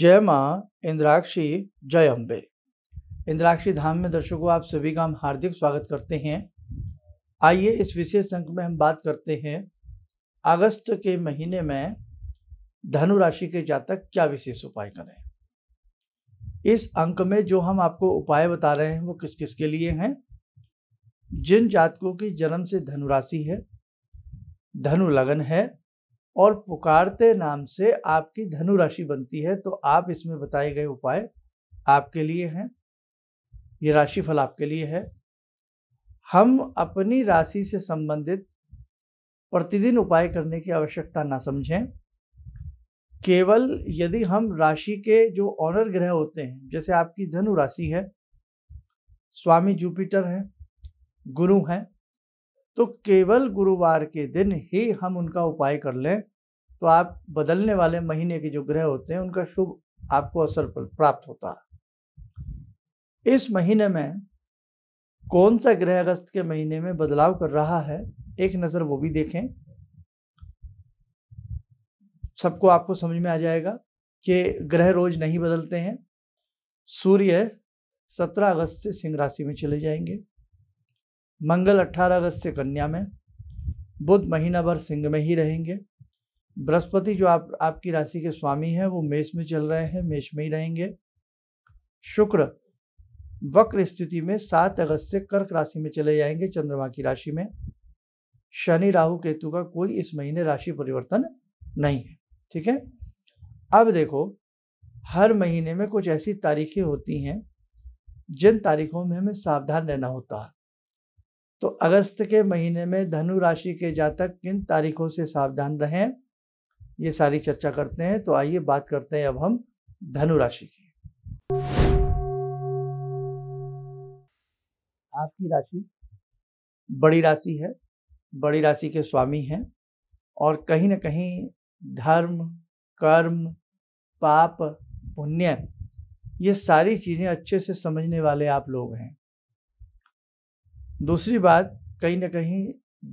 जय माँ इंद्राक्षी जय अम्बे इंद्राक्षी धाम में दर्शकों आप सभी का हम हार्दिक स्वागत करते हैं आइए इस विशेष अंक में हम बात करते हैं अगस्त के महीने में धनु राशि के जातक क्या विशेष उपाय करें इस अंक में जो हम आपको उपाय बता रहे हैं वो किस किस के लिए हैं जिन जातकों की जन्म से धनुराशि है धनु लगन है और पुकारते नाम से आपकी धनु राशि बनती है तो आप इसमें बताए गए उपाय आपके लिए हैं ये राशि फल आपके लिए है हम अपनी राशि से संबंधित प्रतिदिन उपाय करने की आवश्यकता ना समझें केवल यदि हम राशि के जो ऑनर ग्रह होते हैं जैसे आपकी धनु राशि है स्वामी जुपिटर है गुरु हैं तो केवल गुरुवार के दिन ही हम उनका उपाय कर लें तो आप बदलने वाले महीने के जो ग्रह होते हैं उनका शुभ आपको असर प्राप्त होता है इस महीने में कौन सा ग्रह अगस्त के महीने में बदलाव कर रहा है एक नज़र वो भी देखें सबको आपको समझ में आ जाएगा कि ग्रह रोज नहीं बदलते हैं सूर्य 17 अगस्त से सिंह राशि में चले जाएंगे मंगल 18 अगस्त से कन्या में बुध महीना भर सिंह में ही रहेंगे बृहस्पति जो आप आपकी राशि के स्वामी हैं वो मेष में चल रहे हैं मेष में ही रहेंगे शुक्र वक्र स्थिति में सात अगस्त से कर्क राशि में चले जाएंगे चंद्रमा की राशि में शनि राहु केतु का कोई इस महीने राशि परिवर्तन नहीं है ठीक है अब देखो हर महीने में कुछ ऐसी तारीखें होती हैं जिन तारीखों में हमें सावधान रहना होता है तो अगस्त के महीने में धनु राशि के जातक किन तारीखों से सावधान रहें ये सारी चर्चा करते हैं तो आइए बात करते हैं अब हम धनु राशि की आपकी राशि बड़ी राशि है बड़ी राशि के स्वामी हैं और कहीं ना कहीं धर्म कर्म पाप पुण्य ये सारी चीज़ें अच्छे से समझने वाले आप लोग हैं दूसरी बात कहीं ना कहीं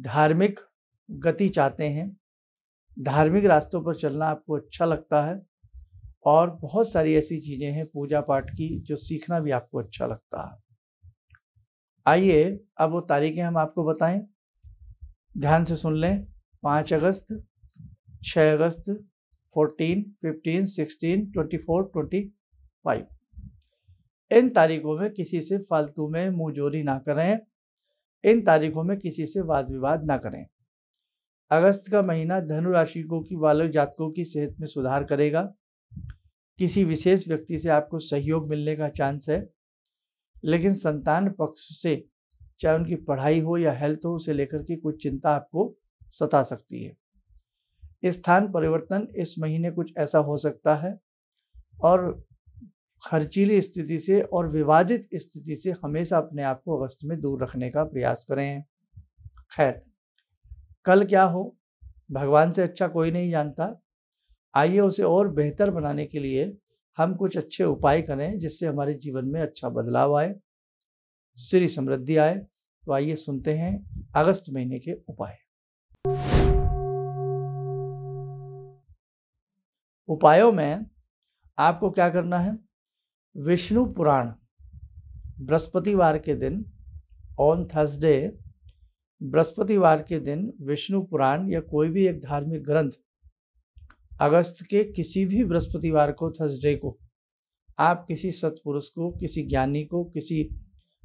धार्मिक गति चाहते हैं धार्मिक रास्तों पर चलना आपको अच्छा लगता है और बहुत सारी ऐसी चीज़ें हैं पूजा पाठ की जो सीखना भी आपको अच्छा लगता है आइए अब वो तारीखें हम आपको बताएं ध्यान से सुन लें पाँच अगस्त छः अगस्त fourteen fifteen sixteen twenty four twenty five इन तारीखों में किसी से फालतू में मुँह जोरी ना करें इन तारीखों में किसी से वाद विवाद ना करें अगस्त का महीना धनु राशिकों की बालक जातकों की सेहत में सुधार करेगा किसी विशेष व्यक्ति से आपको सहयोग मिलने का चांस है लेकिन संतान पक्ष से चाहे उनकी पढ़ाई हो या हेल्थ हो उसे लेकर के कुछ चिंता आपको सता सकती है स्थान परिवर्तन इस महीने कुछ ऐसा हो सकता है और खर्चीली स्थिति से और विवादित स्थिति से हमेशा अपने आप को अगस्त में दूर रखने का प्रयास करें खैर कल क्या हो भगवान से अच्छा कोई नहीं जानता आइए उसे और बेहतर बनाने के लिए हम कुछ अच्छे उपाय करें जिससे हमारे जीवन में अच्छा बदलाव आए श्री समृद्धि आए तो आइए सुनते हैं अगस्त महीने के उपाय उपायों में आपको क्या करना है विष्णु पुराण बृहस्पतिवार के दिन ऑन थर्सडे बृहस्पतिवार के दिन विष्णु पुराण या कोई भी एक धार्मिक ग्रंथ अगस्त के किसी भी बृहस्पतिवार को थर्सडे को आप किसी सत्पुरुष को किसी ज्ञानी को किसी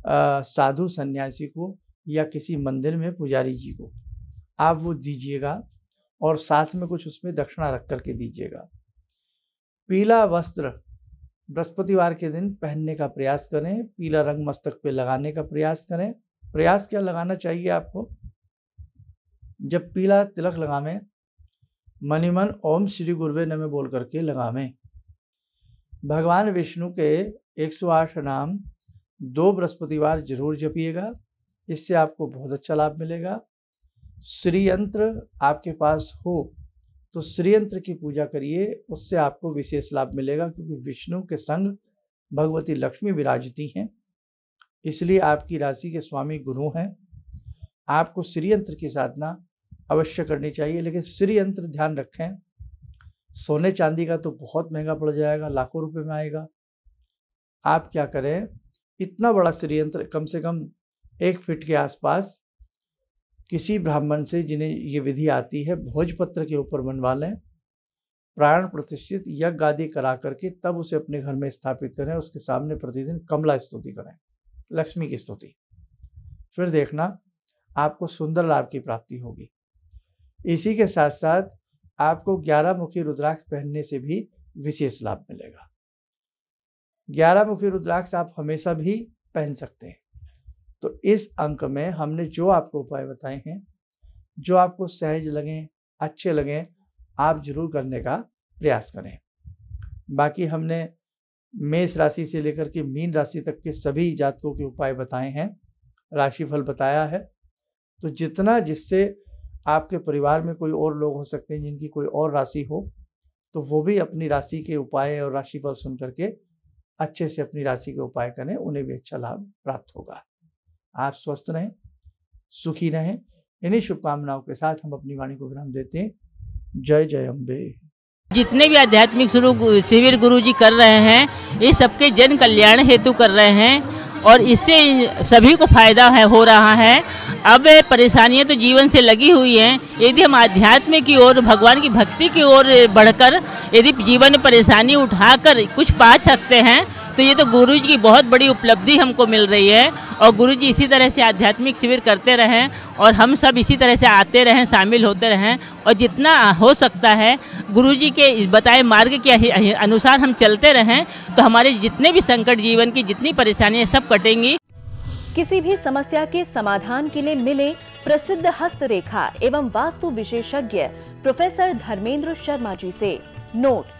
आ, साधु सन्यासी को या किसी मंदिर में पुजारी जी को आप वो दीजिएगा और साथ में कुछ उसमें दक्षिणा रख करके दीजिएगा पीला वस्त्र बृहस्पतिवार के दिन पहनने का प्रयास करें पीला रंग मस्तक पे लगाने का प्रयास करें प्रयास क्या लगाना चाहिए आपको जब पीला तिलक लगावें मनीमन ओम श्री गुरुवे नमे बोल करके लगावें भगवान विष्णु के 108 नाम दो बृहस्पतिवार जरूर जपिएगा इससे आपको बहुत अच्छा लाभ मिलेगा श्री यंत्र आपके पास हो तो श्रीयंत्र की पूजा करिए उससे आपको विशेष लाभ मिलेगा क्योंकि विष्णु के संग भगवती लक्ष्मी विराजती हैं इसलिए आपकी राशि के स्वामी गुरु हैं आपको श्रीयंत्र की साधना अवश्य करनी चाहिए लेकिन श्रीयंत्र ध्यान रखें सोने चांदी का तो बहुत महंगा पड़ जाएगा लाखों रुपए में आएगा आप क्या करें इतना बड़ा श्रीयंत्र कम से कम एक फिट के आसपास किसी ब्राह्मण से जिन्हें ये विधि आती है भोजपत्र के ऊपर बनवा लें प्राण प्रतिष्ठित यज्ञ आदि करा करके तब उसे अपने घर में स्थापित करें उसके सामने प्रतिदिन कमला स्तुति करें लक्ष्मी की स्तुति फिर देखना आपको सुंदर लाभ की प्राप्ति होगी इसी के साथ साथ आपको ग्यारह मुखी रुद्राक्ष पहनने से भी विशेष लाभ मिलेगा ग्यारह मुखी रुद्राक्ष आप हमेशा भी पहन सकते हैं तो इस अंक में हमने जो आपको उपाय बताए हैं जो आपको सहज लगें अच्छे लगें आप जरूर करने का प्रयास करें बाकी हमने मेष राशि से लेकर के मीन राशि तक के सभी जातकों के उपाय बताए हैं राशिफल बताया है तो जितना जिससे आपके परिवार में कोई और लोग हो सकते हैं जिनकी कोई और राशि हो तो वो भी अपनी राशि के उपाय और राशिफल सुन करके अच्छे से अपनी राशि के उपाय करें उन्हें भी अच्छा लाभ प्राप्त होगा आप स्वस्थ रहें सुखी रहें इन्हीं शुभकामनाओं के साथ हम अपनी वाणी को विराम देते जय जय अम्बे जितने भी आध्यात्मिक शुरू शिविर गुरु जी कर रहे हैं ये सबके जन कल्याण हेतु कर रहे हैं और इससे सभी को फायदा है हो रहा है अब परेशानियां तो जीवन से लगी हुई हैं यदि हम आध्यात्म की ओर भगवान की भक्ति की ओर बढ़कर यदि जीवन में परेशानी उठाकर कुछ पा सकते हैं तो ये तो गुरु जी की बहुत बड़ी उपलब्धि हमको मिल रही है और गुरु जी इसी तरह से आध्यात्मिक शिविर करते रहें और हम सब इसी तरह से आते रहें शामिल होते रहें और जितना हो सकता है गुरु जी के बताए मार्ग के अनुसार हम चलते रहें तो हमारे जितने भी संकट जीवन की जितनी परेशानियाँ सब कटेंगी किसी भी समस्या के समाधान के लिए मिले प्रसिद्ध हस्तरेखा एवं वास्तु विशेषज्ञ प्रोफेसर धर्मेंद्र शर्मा जी से नोट